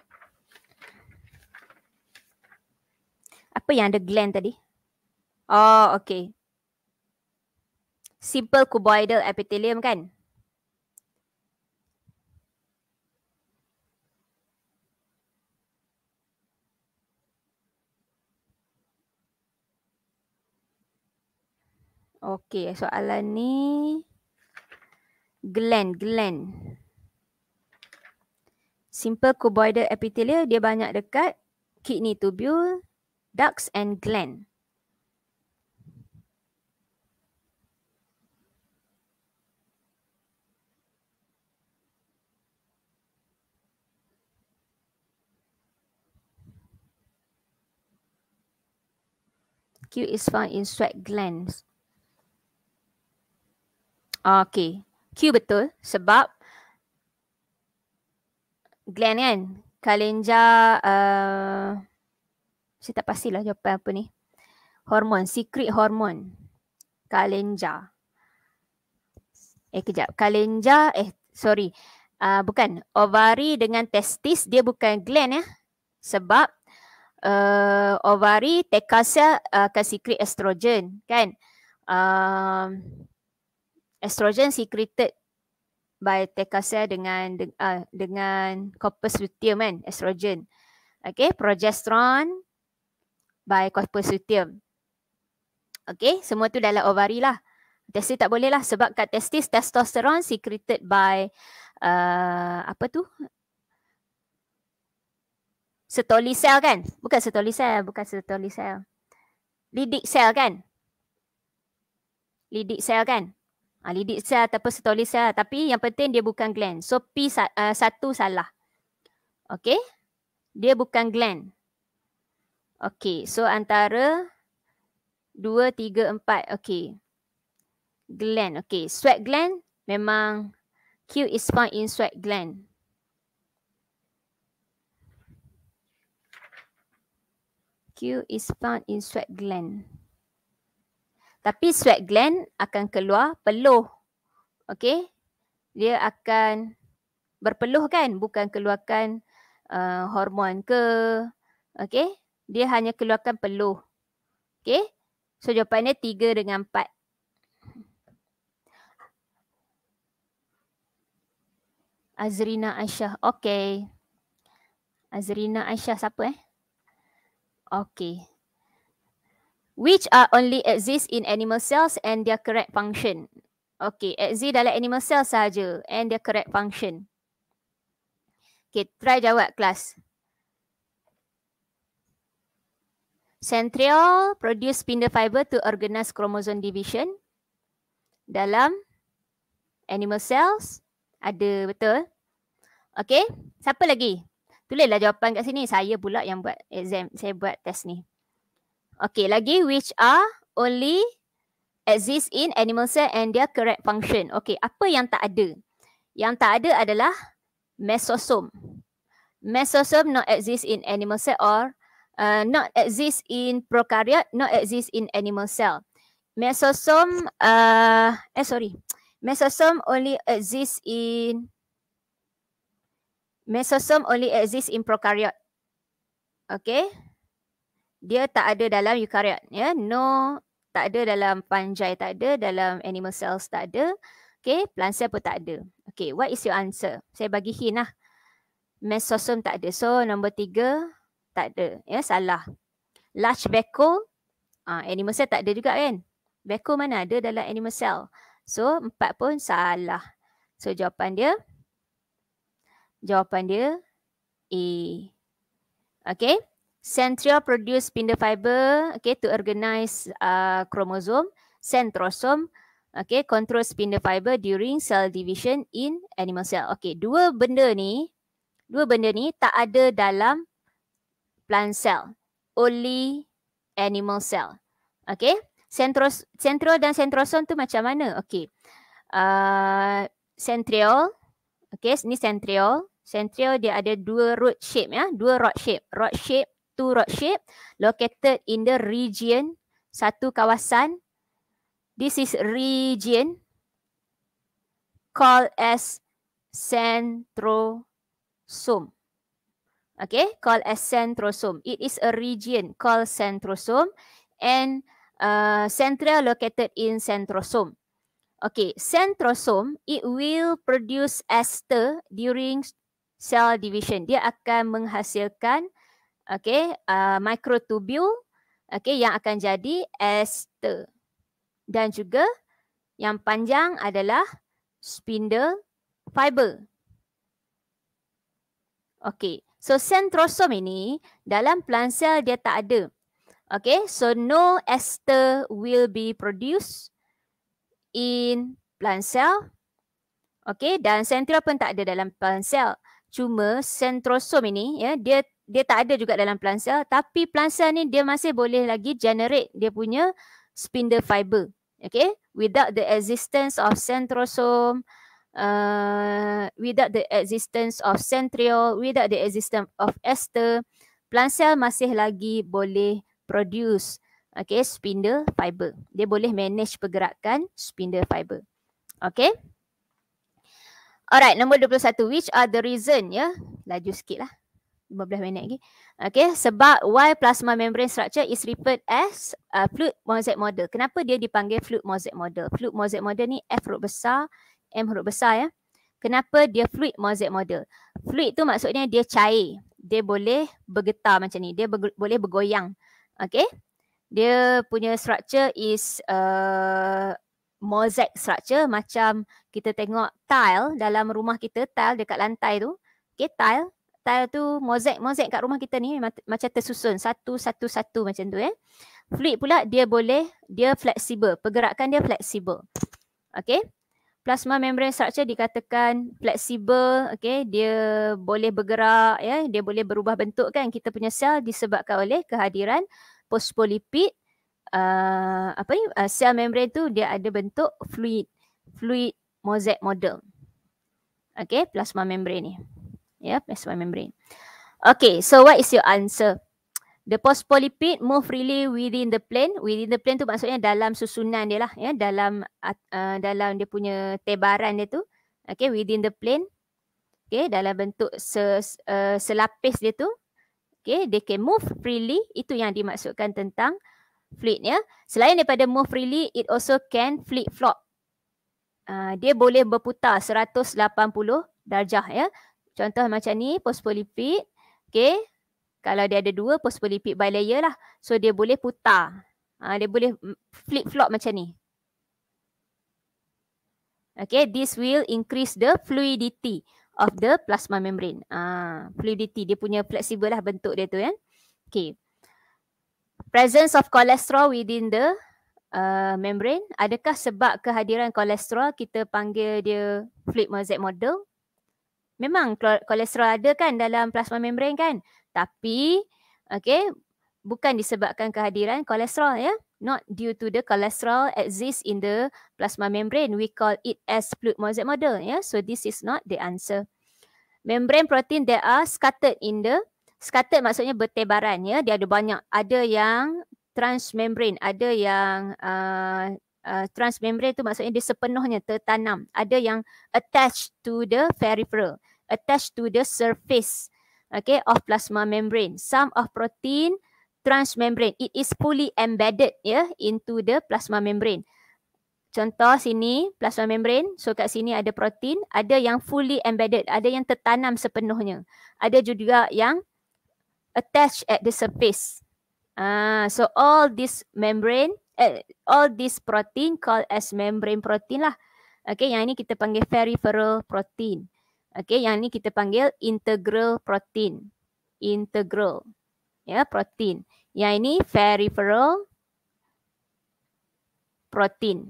Apa yang ada gland tadi? Oh, okay. Simple cuboidal epithelium kan? Okay, soalan ni gland, gland. Simple cuboidal epithelium dia banyak dekat kidney tubule, ducts and gland. Q is found in sweat glands. Ah, okay. Q betul sebab gland kan? Kalenja, uh, ah, saya tak pastilah jawapan apa ni. Hormon, secret hormon. Kalenja. Eh kejap. Kalenja, eh sorry. Uh, bukan. Ovari dengan testis dia bukan gland ya. Sebab uh, ovari tekasia uh, eh, akan secrete estrogen kan uh, estrogen secreted by teka tekasia dengan de, uh, dengan corpus luteum kan estrogen okey Progesteron by corpus luteum okey semua tu dalam ovari lah testis tak boleh lah sebab kat testis testosterone secreted by uh, apa tu setoli sel kan? Bukan setoli sel, bukan setoli sel. Lidik sel kan? Lidik sel kan? Ha, lidik sel ataupun setoli sel. Tapi yang penting dia bukan gland. So P uh, satu salah. Okay? Dia bukan gland. Okay, so antara dua, tiga, empat. Okay. Gland. Okay, sweat gland memang Q is found in sweat gland. is found in sweat gland. Tapi sweat gland akan keluar peluh. Okay. Dia akan berpeluh kan. Bukan keluarkan uh, hormon ke. Okay. Dia hanya keluarkan peluh. Okay. So jawapannya tiga dengan empat. Azrina Aisyah. Okay. Azrina Aisyah siapa eh? Okay. Which are only exist in animal cells and their correct function. Okay, exist dalam animal cells saja and their correct function. Okay, try jawab kelas. Centriol produce spindle fiber to organize chromosome division. Dalam animal cells ada betul. Okay, siapa lagi? Tulislah jawapan kat sini. Saya pula yang buat exam. Saya buat test ni. Okay, lagi. Which are only exist in animal cell and their correct function. Okay, apa yang tak ada? Yang tak ada adalah mesosome. Mesosome not exist in animal cell or uh, not exist in prokaryote, not exist in animal cell. Mesosome, uh, eh sorry. Mesosome only exist in mesosom only exist in prokaryot. Okay. Dia tak ada dalam eukaryot. Ya? No, tak ada dalam panjai tak ada, dalam animal cells tak ada. Okay, plant cell pun tak ada. Okay, what is your answer? Saya bagi hint lah. Mesosom tak ada. So, nombor tiga, tak ada. Ya, salah. Large beko, uh, ah, animal cell tak ada juga kan? Beko mana ada dalam animal cell? So, empat pun salah. So, jawapan dia, Jawapan dia A. Okay. Centriol produce spindle fiber okay, to organize uh, chromosome. Centrosome okay, control spindle fiber during cell division in animal cell. Okay, dua benda ni, dua benda ni tak ada dalam plant cell. Only animal cell. Okay, Centros, centriol dan centrosome tu macam mana? Okay, uh, centriol, okay, ni centriol. Centrio dia ada dua root shape ya, dua rod shape. Rod shape, two rod shape located in the region, satu kawasan. This is region called as centrosome. Okay, called as centrosome. It is a region called centrosome and uh, central located in centrosome. Okay, centrosome, it will produce ester during cell division. Dia akan menghasilkan okay, uh, microtubule okay, yang akan jadi ester. Dan juga yang panjang adalah spindle fiber. Okay, so centrosome ini dalam plant cell dia tak ada. Okay, so no ester will be produced in plant cell. Okay, dan sentral pun tak ada dalam plant cell cuma centrosome ini ya dia dia tak ada juga dalam plansa tapi plansa ni dia masih boleh lagi generate dia punya spindle fiber okay without the existence of centrosome uh, without the existence of centriole, without the existence of ester plansa masih lagi boleh produce okay spindle fiber dia boleh manage pergerakan spindle fiber okay Alright, nombor 21. Which are the reason, ya? Yeah? Laju sikit lah. 15 minit lagi. Okay, sebab why plasma membrane structure is referred as uh, fluid mosaic model. Kenapa dia dipanggil fluid mosaic model? Fluid mosaic model ni F huruf besar, M huruf besar, ya? Yeah? Kenapa dia fluid mosaic model? Fluid tu maksudnya dia cair. Dia boleh bergetar macam ni. Dia ber- boleh bergoyang. Okay? Dia punya structure is... Uh, mosaic structure macam kita tengok tile dalam rumah kita, tile dekat lantai tu. Okay, tile. Tile tu mosaic-mosaic kat rumah kita ni macam tersusun satu-satu-satu macam tu eh. Fluid pula dia boleh, dia fleksibel. Pergerakan dia fleksibel. Okay. Plasma membrane structure dikatakan fleksibel, okay, dia boleh bergerak, ya, yeah, dia boleh berubah bentuk kan kita punya sel disebabkan oleh kehadiran fosfolipid uh, apa ni uh, cell membrane tu dia ada bentuk fluid fluid mosaic model. Okay, plasma membrane ni. Ya, yeah, plasma membrane. Okay, so what is your answer? The phospholipid move freely within the plane. Within the plane tu maksudnya dalam susunan dia lah. Ya, yeah, dalam uh, dalam dia punya tebaran dia tu. Okay, within the plane. Okay, dalam bentuk ses, uh, selapis dia tu. Okay, they can move freely. Itu yang dimaksudkan tentang fluid ya. Selain daripada move freely, it also can flip-flop. Uh, dia boleh berputar 180 darjah ya. Contoh macam ni, phospholipid. Okay. Kalau dia ada dua, phospholipid bilayer lah. So dia boleh putar. Uh, dia boleh flip-flop macam ni. Okay, this will increase the fluidity of the plasma membrane. uh, fluidity, dia punya fleksibel lah bentuk dia tu ya. Okay presence of cholesterol within the uh, membrane adakah sebab kehadiran kolesterol kita panggil dia fluid mosaic model memang kolesterol ada kan dalam plasma membrane kan tapi okay, bukan disebabkan kehadiran kolesterol ya not due to the cholesterol exists in the plasma membrane we call it as fluid mosaic model ya yeah? so this is not the answer membrane protein that are scattered in the Scattered maksudnya bertebaran ya. Dia ada banyak. Ada yang transmembrane. Ada yang uh, uh, transmembrane tu maksudnya dia sepenuhnya tertanam. Ada yang attached to the peripheral. Attached to the surface okay, of plasma membrane. Some of protein transmembrane. It is fully embedded ya yeah, into the plasma membrane. Contoh sini plasma membrane. So kat sini ada protein. Ada yang fully embedded. Ada yang tertanam sepenuhnya. Ada juga yang attached at the surface. Ah, so all this membrane, eh, all this protein called as membrane protein lah. Okay, yang ini kita panggil peripheral protein. Okay, yang ini kita panggil integral protein. Integral. Ya, yeah, protein. Yang ini peripheral protein.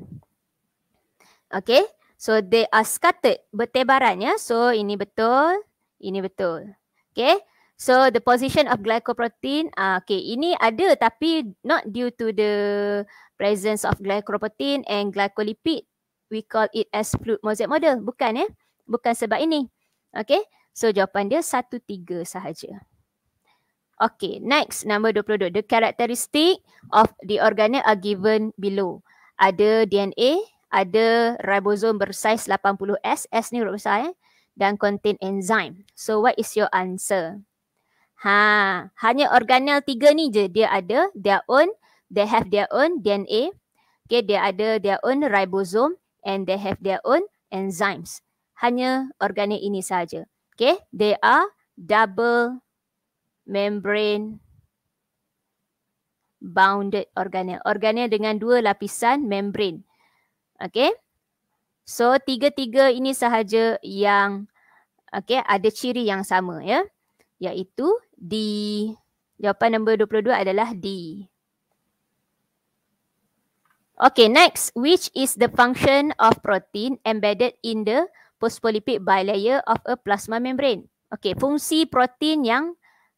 Okay, so they are scattered bertebaran ya. So ini betul, ini betul. Okay, So the position of glycoprotein, uh, okay, ini ada tapi not due to the presence of glycoprotein and glycolipid. We call it as fluid mosaic model. Bukan Eh? Bukan sebab ini. Okay. So jawapan dia satu tiga sahaja. Okay, next number 22. The characteristic of the organelle are given below. Ada DNA, ada ribosome bersaiz 80S. S ni huruf besar eh. Dan contain enzyme. So what is your answer? Ha, hanya organel tiga ni je dia ada their own, they have their own DNA. Okay, dia ada their own ribosome and they have their own enzymes. Hanya organel ini saja. Okay, they are double membrane bounded organel. Organel dengan dua lapisan membrane. Okay. So, tiga-tiga ini sahaja yang okay, ada ciri yang sama. ya. Yeah? iaitu D. Jawapan nombor 22 adalah D. Okay, next. Which is the function of protein embedded in the phospholipid bilayer of a plasma membrane? Okay, fungsi protein yang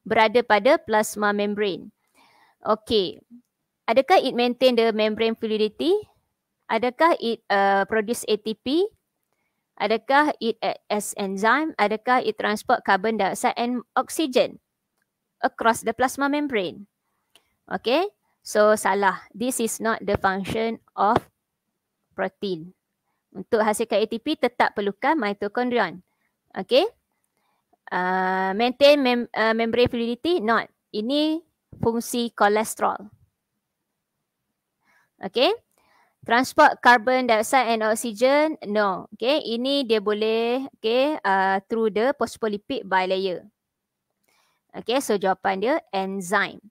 berada pada plasma membrane. Okay, adakah it maintain the membrane fluidity? Adakah it uh, produce ATP? Adakah it as enzyme? Adakah it transport carbon dioxide and oxygen across the plasma membrane? Okay, so salah. This is not the function of protein. Untuk hasilkan ATP tetap perlukan mitochondrion. Okay. Uh, maintain mem uh, membrane fluidity? Not. Ini fungsi kolesterol. Okay transport carbon dioxide and oxygen no okay ini dia boleh okay uh, through the phospholipid bilayer okay so jawapan dia enzyme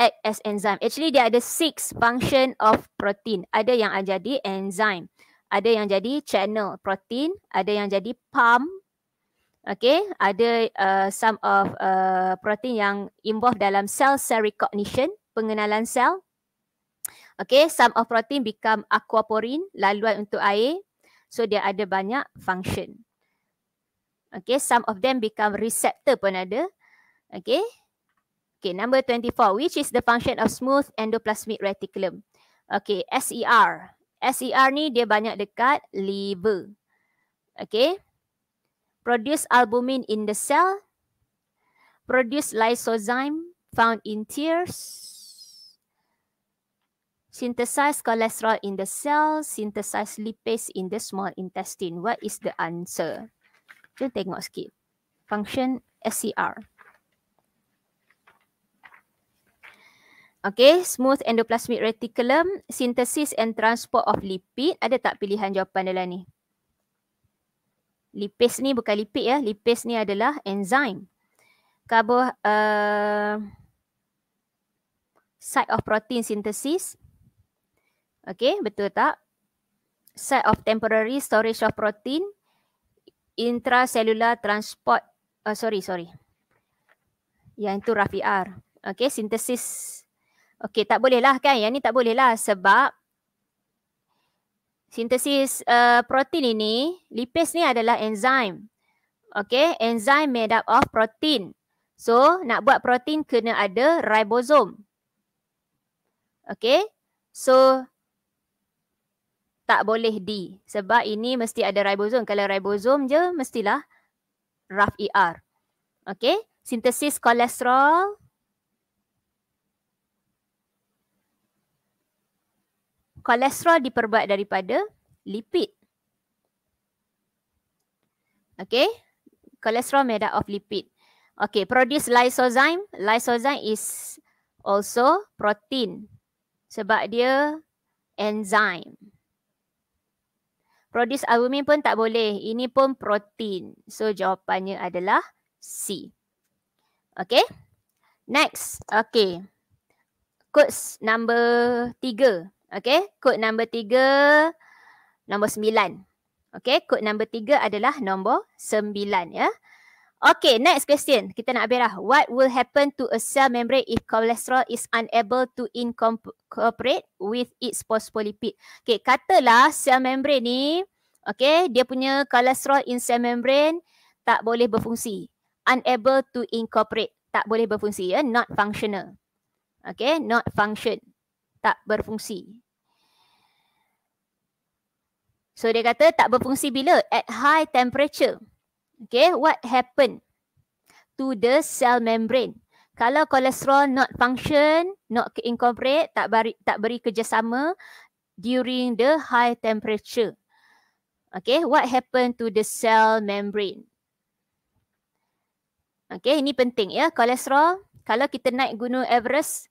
act as enzyme actually dia ada six function of protein ada yang jadi enzyme ada yang jadi channel protein ada yang jadi pump okay ada uh, some of uh, protein yang involve dalam cell cell recognition pengenalan sel Okay, some of protein become aquaporin, laluan untuk air. So dia ada banyak function. Okay, some of them become receptor pun ada. Okay. Okay, number 24, which is the function of smooth endoplasmic reticulum? Okay, SER. SER ni dia banyak dekat liver. Okay. Produce albumin in the cell. Produce lysozyme found in tears synthesize cholesterol in the cell, synthesize lipase in the small intestine. What is the answer? Jom tengok sikit. Function SCR. Okay, smooth endoplasmic reticulum, synthesis and transport of lipid. Ada tak pilihan jawapan dalam ni? Lipase ni bukan lipid ya. Lipase ni adalah enzyme. Carbo, uh, site of protein synthesis, Okay, betul tak? Set of temporary storage of protein, intracellular transport, uh, sorry, sorry. Yang itu RAF ER. Okay, sintesis. Okay, tak bolehlah kan? Yang ni tak bolehlah sebab sintesis uh, protein ini, lipis ni adalah enzim. Okay, enzim made up of protein. So, nak buat protein kena ada ribosome. Okay, so tak boleh di sebab ini mesti ada ribosom. Kalau ribosom je mestilah rough ER. Okay. Sintesis kolesterol. Kolesterol diperbuat daripada lipid. Okay. Kolesterol made up of lipid. Okay. Produce lysozyme. Lysozyme is also protein. Sebab dia enzyme produce albumin pun tak boleh. Ini pun protein. So jawapannya adalah C. Okay. Next. Okay. Codes number tiga. Okay. Code number tiga. Nombor sembilan. Okay. Code number tiga adalah nombor sembilan. Ya. Yeah. Okay, next question. Kita nak berah. What will happen to a cell membrane if cholesterol is unable to incorporate with its phospholipid? Okay, katalah cell membrane ni, okay, dia punya cholesterol in cell membrane tak boleh berfungsi. Unable to incorporate. Tak boleh berfungsi, ya. Not functional. Okay, not function. Tak berfungsi. So, dia kata tak berfungsi bila? At high temperature. Okay, what happen to the cell membrane? Kalau kolesterol not function, not incorporate, tak beri, tak beri kerjasama during the high temperature. Okay, what happen to the cell membrane? Okay, ini penting ya. Kolesterol, kalau kita naik gunung Everest,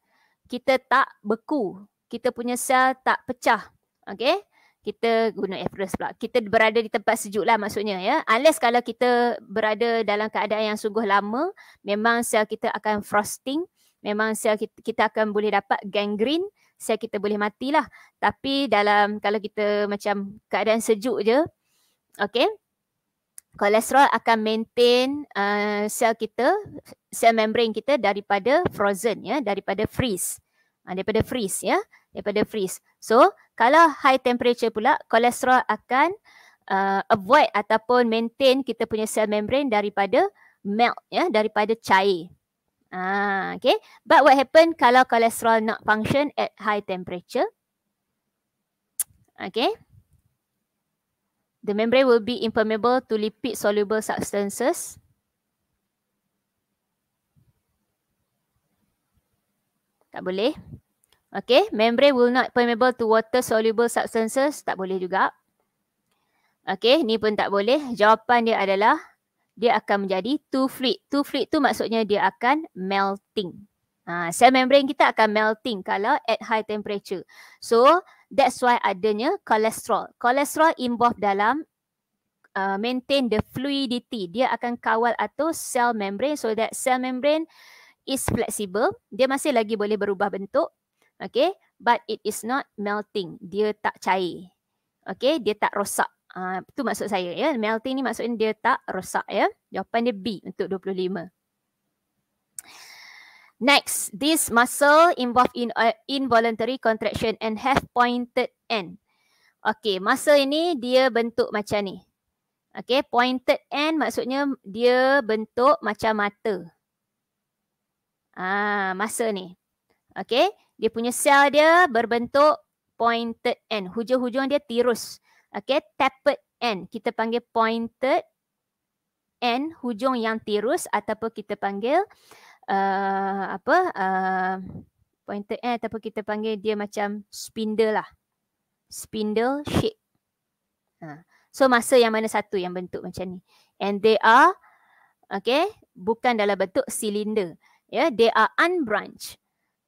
kita tak beku. Kita punya sel tak pecah. Okay, kita Gunung Everest pula. Kita berada di tempat sejuk lah maksudnya ya. Unless kalau kita berada dalam keadaan yang sungguh lama, memang sel kita akan frosting, memang sel kita, kita akan boleh dapat gangrene, sel kita boleh matilah. Tapi dalam kalau kita macam keadaan sejuk je, okay, kolesterol akan maintain uh, sel kita, sel membran kita daripada frozen ya, daripada freeze. Uh, daripada freeze ya, daripada freeze. So, kalau high temperature pula, kolesterol akan uh, avoid ataupun maintain kita punya sel membrane daripada melt, ya, daripada cair. Ah, okay. But what happen kalau kolesterol not function at high temperature? Okay. The membrane will be impermeable to lipid soluble substances. Tak boleh. Okay, membrane will not permeable to water-soluble substances. Tak boleh juga. Okay, ni pun tak boleh. Jawapan dia adalah dia akan menjadi too fluid. Too fluid tu maksudnya dia akan melting. Ha, cell membrane kita akan melting kalau at high temperature. So, that's why adanya cholesterol. Cholesterol involved dalam uh, maintain the fluidity. Dia akan kawal atau cell membrane so that cell membrane is flexible. Dia masih lagi boleh berubah bentuk Okay, but it is not melting. Dia tak cair. Okay, dia tak rosak. Ah, uh, itu maksud saya ya. Melting ni maksudnya dia tak rosak ya. Jawapan dia B untuk 25. Next, this muscle involved in uh, involuntary contraction and have pointed end. Okay, muscle ini dia bentuk macam ni. Okay, pointed end maksudnya dia bentuk macam mata. Ah, muscle ni. Okay, dia punya sel dia berbentuk pointed end. Hujung-hujung dia tirus. Okay, tapered end. Kita panggil pointed end, hujung yang tirus ataupun kita panggil uh, apa uh, pointed end ataupun kita panggil dia macam spindle lah. Spindle shape. Ha. So masa yang mana satu yang bentuk macam ni. And they are, okay, bukan dalam bentuk silinder. Yeah, they are unbranched.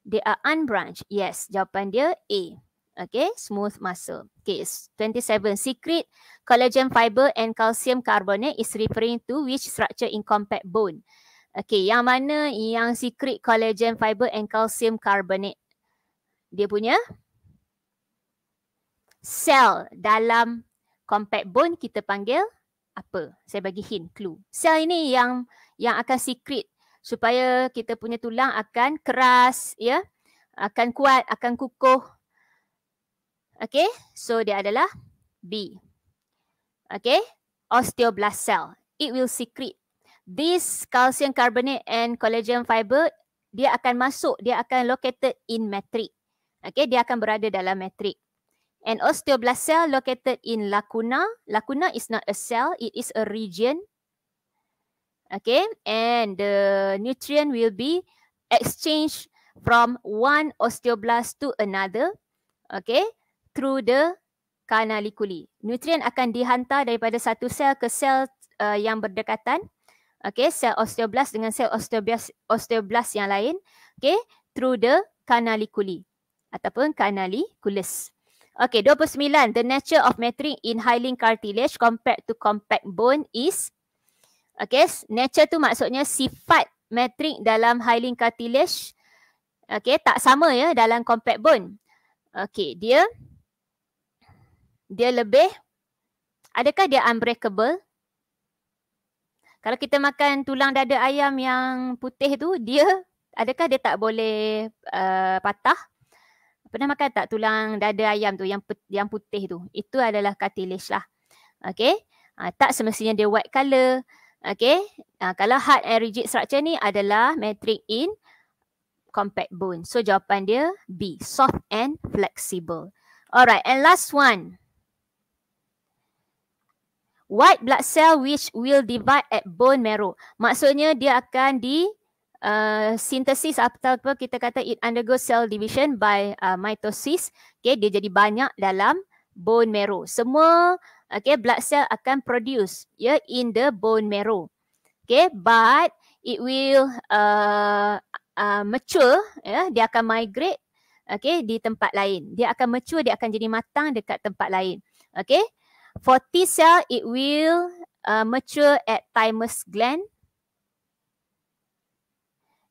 They are unbranched. Yes, jawapan dia A. Okay, smooth muscle. Okay, 27. Secret collagen fiber and calcium carbonate is referring to which structure in compact bone? Okay, yang mana yang secret collagen fiber and calcium carbonate? Dia punya sel dalam compact bone kita panggil apa? Saya bagi hint, clue. Sel ini yang yang akan secret supaya kita punya tulang akan keras ya akan kuat akan kukuh Okay, so dia adalah b Okay, osteoblast cell it will secrete this calcium carbonate and collagen fiber dia akan masuk dia akan located in matrix Okay, dia akan berada dalam matrix and osteoblast cell located in lacuna lacuna is not a cell it is a region okay and the nutrient will be exchanged from one osteoblast to another okay through the canaliculi nutrient akan dihantar daripada satu sel ke sel uh, yang berdekatan okay sel osteoblast dengan sel osteoblast osteoblast yang lain okay through the canaliculi ataupun canaliculus okay 29 the nature of matrix in hyaline cartilage compared to compact bone is Okay, nature tu maksudnya sifat metrik dalam hyaline cartilage. Okay, tak sama ya dalam compact bone. Okay, dia dia lebih, adakah dia unbreakable? Kalau kita makan tulang dada ayam yang putih tu, dia adakah dia tak boleh uh, patah? Pernah makan tak tulang dada ayam tu yang yang putih tu? Itu adalah cartilage lah. Okay. Uh, tak semestinya dia white colour. Okay. Uh, ah, kalau hard and rigid structure ni adalah metric in compact bone. So jawapan dia B. Soft and flexible. Alright. And last one. White blood cell which will divide at bone marrow. Maksudnya dia akan di uh, sintesis apa kita kata it undergo cell division by uh, mitosis. Okay. Dia jadi banyak dalam bone marrow. Semua okay blood cell akan produce ya yeah, in the bone marrow okay but it will uh, uh, mature ya yeah, dia akan migrate okay di tempat lain dia akan mature dia akan jadi matang dekat tempat lain okay for T cell it will uh, mature at thymus gland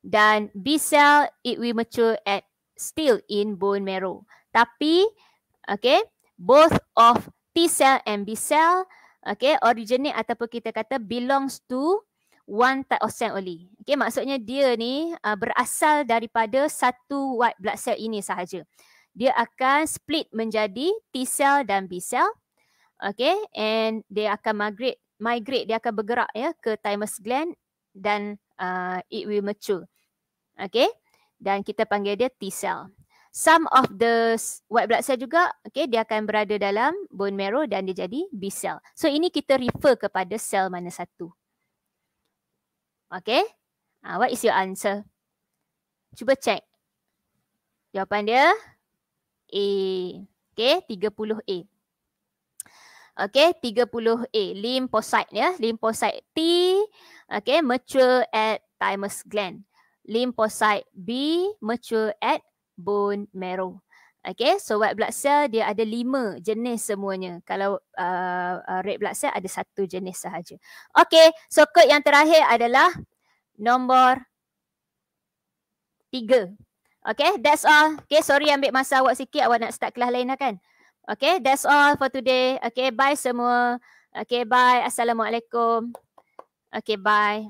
dan B cell it will mature at still in bone marrow tapi okay both of T cell and B cell okay originate ataupun kita kata belongs to one type of cell only. Okay maksudnya dia ni uh, berasal daripada satu white blood cell ini sahaja. Dia akan split menjadi T cell dan B cell. Okay and dia akan migrate migrate dia akan bergerak ya ke thymus gland dan uh, it will mature. Okay dan kita panggil dia T cell some of the white blood cell juga okay dia akan berada dalam bone marrow dan dia jadi B cell. So ini kita refer kepada sel mana satu. Okay. Uh, what is your answer? Cuba check. Jawapan dia A. Okay, 30A. Okay, 30A. Lymphocyte ya. Yeah. Lymphocyte T. Okay, mature at thymus gland. Lymphocyte B mature at bone marrow. Okay, so white blood cell dia ada lima jenis semuanya. Kalau uh, uh, red blood cell ada satu jenis sahaja. Okay, so code yang terakhir adalah nombor tiga. Okay, that's all. Okay, sorry ambil masa awak sikit. Awak nak start kelas lain lah kan? Okay, that's all for today. Okay, bye semua. Okay, bye. Assalamualaikum. Okay, bye.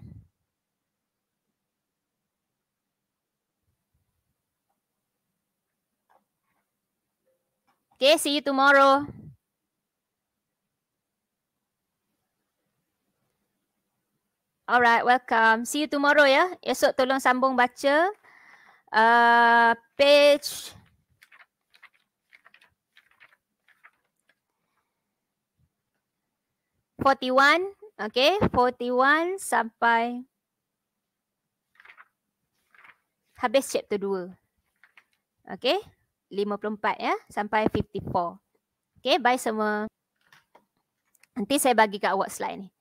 Okay, see you tomorrow. Alright, welcome. See you tomorrow ya. Esok tolong sambung baca. Uh, page. Forty one, okay, forty one sampai habis chapter dua, okay. 54 ya sampai 54. Okay, bye semua. Nanti saya bagi kat awak slide ni.